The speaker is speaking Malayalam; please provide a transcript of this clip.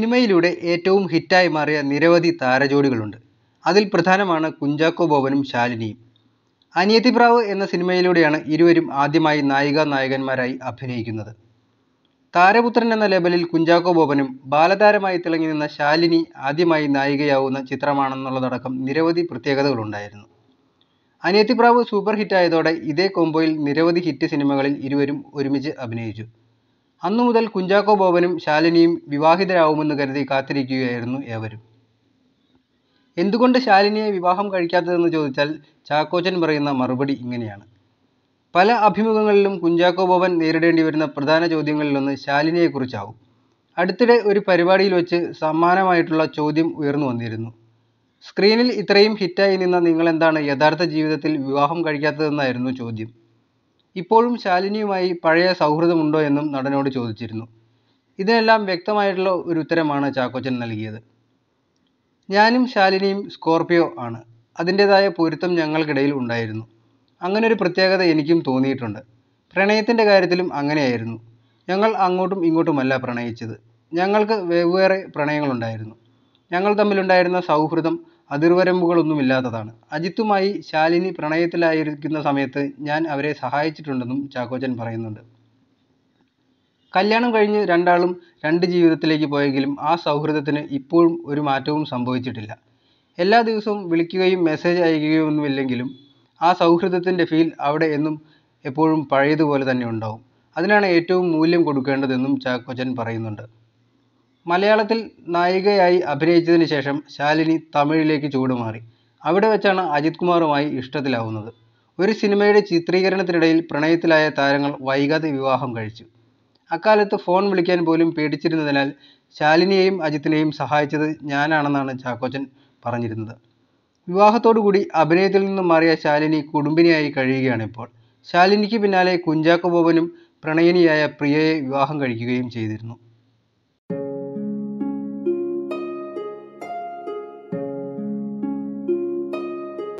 സിനിമയിലൂടെ ഏറ്റവും ഹിറ്റായി മാറിയ നിരവധി താരജോഡികളുണ്ട് അതിൽ പ്രധാനമാണ് കുഞ്ചാക്കോ ബോബനും ശാലിനിയും അനിയത്തിപ്രാവ് എന്ന സിനിമയിലൂടെയാണ് ഇരുവരും ആദ്യമായി നായിക നായകന്മാരായി അഭിനയിക്കുന്നത് താരപുത്രൻ എന്ന ലേബലിൽ കുഞ്ചാക്കോ ബോബനും ബാലതാരമായി തിളങ്ങി നിന്ന ശാലിനി ആദ്യമായി നായികയാവുന്ന ചിത്രമാണെന്നുള്ളതടക്കം നിരവധി പ്രത്യേകതകളുണ്ടായിരുന്നു അനിയത്തിപ്രാവ് സൂപ്പർ ഹിറ്റായതോടെ ഇതേ കോംബോയിൽ നിരവധി ഹിറ്റ് സിനിമകളിൽ ഇരുവരും ഒരുമിച്ച് അഭിനയിച്ചു അന്നു മുതൽ കുഞ്ചാക്കോ ബോബനും ശാലിനിയും വിവാഹിതരാവുമെന്ന് കരുതി കാത്തിരിക്കുകയായിരുന്നു ഏവരും എന്തുകൊണ്ട് ശാലിനിയെ വിവാഹം കഴിക്കാത്തതെന്ന് ചോദിച്ചാൽ ചാക്കോച്ചൻ പറയുന്ന മറുപടി ഇങ്ങനെയാണ് പല അഭിമുഖങ്ങളിലും കുഞ്ചാക്കോ ബോബൻ നേരിടേണ്ടി വരുന്ന പ്രധാന ചോദ്യങ്ങളിലൊന്ന് ശാലിനിയെക്കുറിച്ചാവും അടുത്തിടെ ഒരു പരിപാടിയിൽ വെച്ച് സമ്മാനമായിട്ടുള്ള ചോദ്യം ഉയർന്നു വന്നിരുന്നു സ്ക്രീനിൽ ഇത്രയും ഹിറ്റായി നിന്ന നിങ്ങളെന്താണ് യഥാർത്ഥ ജീവിതത്തിൽ വിവാഹം കഴിക്കാത്തതെന്നായിരുന്നു ചോദ്യം ഇപ്പോഴും ശാലിനിയുമായി പഴയ സൗഹൃദമുണ്ടോ എന്നും നടനോട് ചോദിച്ചിരുന്നു ഇതിനെല്ലാം വ്യക്തമായിട്ടുള്ള ഒരു ഉത്തരമാണ് ചാക്കോച്ചൻ നൽകിയത് ഞാനും ശാലിനിയും സ്കോർപിയോ ആണ് അതിൻ്റെതായ പൊരുത്തം ഞങ്ങൾക്കിടയിൽ ഉണ്ടായിരുന്നു അങ്ങനെ ഒരു പ്രത്യേകത എനിക്കും തോന്നിയിട്ടുണ്ട് പ്രണയത്തിൻ്റെ കാര്യത്തിലും അങ്ങനെയായിരുന്നു ഞങ്ങൾ അങ്ങോട്ടും ഇങ്ങോട്ടുമല്ല പ്രണയിച്ചത് ഞങ്ങൾക്ക് വെവ്വേറെ പ്രണയങ്ങളുണ്ടായിരുന്നു ഞങ്ങൾ തമ്മിലുണ്ടായിരുന്ന സൗഹൃദം അതിർവരമ്പുകളൊന്നുമില്ലാത്തതാണ്. അജിത്തുമായി ശാലിനി പ്രണയത്തിലായിരിക്കുന്ന സമയത്ത് ഞാൻ അവരെ സഹായിച്ചിട്ടുണ്ടെന്നും ചാക്കോച്ചൻ പറയുന്നുണ്ട്. കല്യാണം കഴിഞ്ഞ് രണ്ടാളും രണ്ട് ജീവിതത്തിലേക്ക് പോയെങ്കിലും ആ സൗഹൃദത്തിന് ഇപ്പോഴും ഒരു മാറ്റവും സംഭവിച്ചിട്ടില്ല. എല്ലാ ദിവസവും വിളിക്കുകയും മെസേജ് ഒന്നുമില്ലെങ്കിലും ആ സൗഹൃദത്തിൻ്റെ ഫീൽ അവിടെ എന്നും എപ്പോഴും പഴയതുപോലെ തന്നെ ഉണ്ടാവും. അതിനാണ് ഏറ്റവും മൂല്യം കൊടുക്കേണ്ടതെന്നും ചാക്കോച്ചൻ പറയുന്നുണ്ട്. മലയാളത്തിൽ നായികയായി അഭിനയിച്ചതിന് ശേഷം ശാലിനി തമിഴിലേക്ക് ചൂടുമാറി അവിടെ വെച്ചാണ് അജിത് കുമാറുമായി ഇഷ്ടത്തിലാവുന്നത് ഒരു സിനിമയുടെ ചിത്രീകരണത്തിനിടയിൽ പ്രണയത്തിലായ താരങ്ങൾ വൈകാതെ വിവാഹം കഴിച്ചു അക്കാലത്ത് ഫോൺ വിളിക്കാൻ പോലും പേടിച്ചിരുന്നതിനാൽ ശാലിനിയെയും അജിത്തിനെയും സഹായിച്ചത് ഞാനാണെന്നാണ് ചാക്കോച്ചൻ പറഞ്ഞിരുന്നത് വിവാഹത്തോടുകൂടി അഭിനയത്തിൽ നിന്നും മാറിയ ശാലിനി കുടുംബിനിയായി കഴിയുകയാണ് ഇപ്പോൾ ശാലിനിക്ക് പിന്നാലെ കുഞ്ചാക്കോ ബോബനും പ്രണയിനിയായ പ്രിയയെ വിവാഹം കഴിക്കുകയും ചെയ്തിരുന്നു